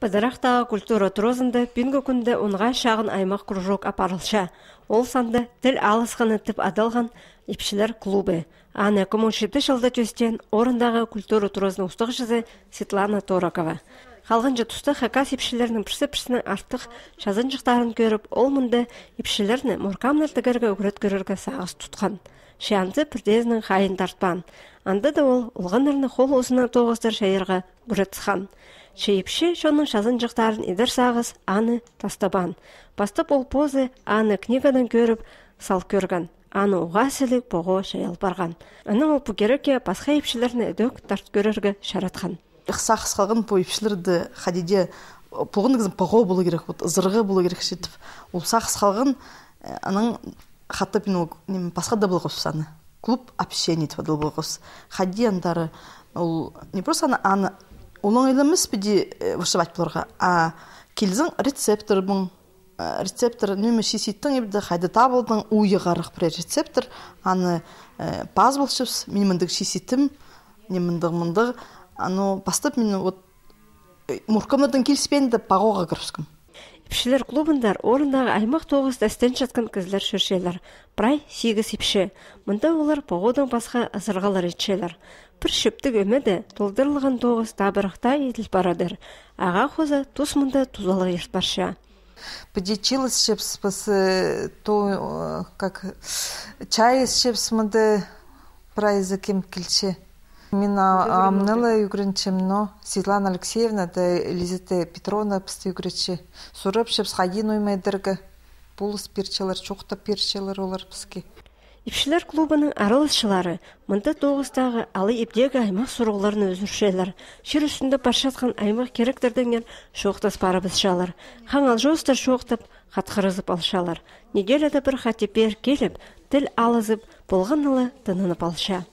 Пыдырақтағы культура трозында пинго күнді онға шағын аймақ кружок апарылша. Ол санды тіл алысқаны тіп адалған епшілер клубы. Аны 2017 жылда төстен орындағы культура трозының ұстық жызы Светлана Торакова. Қалған тұста хакас епшілерінің пірсі-пірсінің артық шазын жықтарын көріп, ол мында епшілеріні мұркамнар тігіргі өгірет көріргі сағыз тұтқан. Шиянцы пірдезінің қайын тартпан. Анды да ол ұлғанырны қол осына тоғыздыр шайырға ғұрет Чейіпше шоның шазын жықтарын едір сағыз, аны тастабан. Бастып ол позы аны книгадан көріп, сал көрген. Аны оға селік бұғы шаял барған. Аны ол пүгереке басқа епшілеріне дөк тарт көрерге шаратқан. Иқса қысқалған бұл епшілерді қадеде бұғын кізім бұғы болу керек, зырғы болу керек шетіп. Ол қысқалған э, аның басқа да саны. Клуб общение Хади андары ол не просто аны улаңыламыз биди э, вышивать буларга а килзең э, рецептор рецептор неме шиситтің ебді хайда табылдың уйы ғарық бір рецептор аны ә, паз болшыбыз мен мындық шиситім не мындық мындық ано бастап мен вот келіспен деп бағоға кіріскім Ипшілер клубындар орындағы аймақ тоғыз дәстен жатқан кізілер шүршелер. Прай сегіз ипші. Мұнда олар погодың басқа ызырғалар етшелер бір шөптік өмеді толдырылған тоғыз табырықта етіліп барадыр аға хоза тус мында тузала ертбарша бдечилыс шепспысы то как чай шепсмынды прайзы кем келші мен амныла но светлана алексеевна да лизете петровна пысты югрече сурып шепс хагин оймайдыргы бұл спирчелер чоқта перчелер олар бізге Ипшілер клубының аралысшылары мында тоғыстағы алы ептегі аймақ сұрғыларын өзіршелер. Шер үстінде баршатқан аймақ керектердіңен деген шоқтас барыбыз шалар. Хаңал шоқтып, қатқырызып алшалар. Неделяда бір қатепер келіп, тіл алызып, болғанылы тынынып алша.